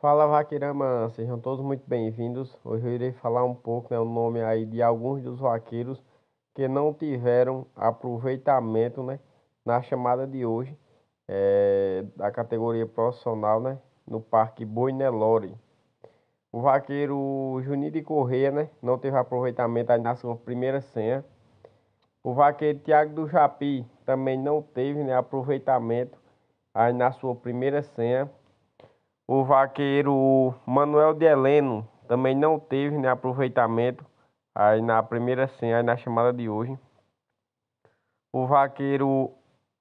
Fala Vaqueirama, sejam todos muito bem-vindos. Hoje eu irei falar um pouco, né, o nome aí de alguns dos vaqueiros que não tiveram aproveitamento, né, na chamada de hoje é, da categoria profissional, né, no Parque Boinelore. O vaqueiro Juninho de Correia, né, não teve aproveitamento aí na sua primeira senha. O vaqueiro Tiago do Japi também não teve, né, aproveitamento aí na sua primeira senha. O vaqueiro Manuel de Heleno também não teve né, aproveitamento aí na primeira senha, aí na chamada de hoje. O vaqueiro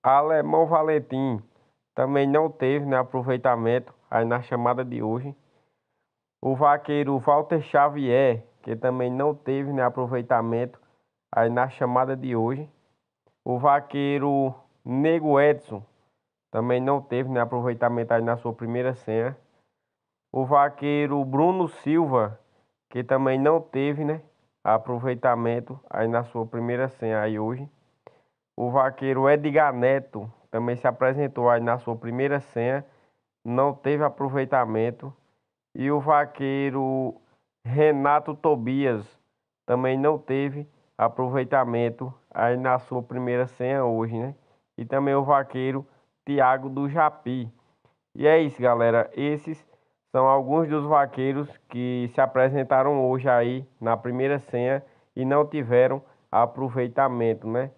Alemão Valentim também não teve né, aproveitamento aí na chamada de hoje. O vaqueiro Walter Xavier, que também não teve né, aproveitamento aí na chamada de hoje. O vaqueiro Nego Edson também não teve né, aproveitamento aí na sua primeira senha. O vaqueiro Bruno Silva, que também não teve né, aproveitamento aí na sua primeira senha aí hoje. O vaqueiro Edgar Neto também se apresentou aí na sua primeira senha, não teve aproveitamento. E o vaqueiro Renato Tobias também não teve aproveitamento aí na sua primeira senha hoje, né? E também o vaqueiro Tiago do Japi. E é isso, galera. Esses são alguns dos vaqueiros que se apresentaram hoje aí na primeira senha e não tiveram aproveitamento, né?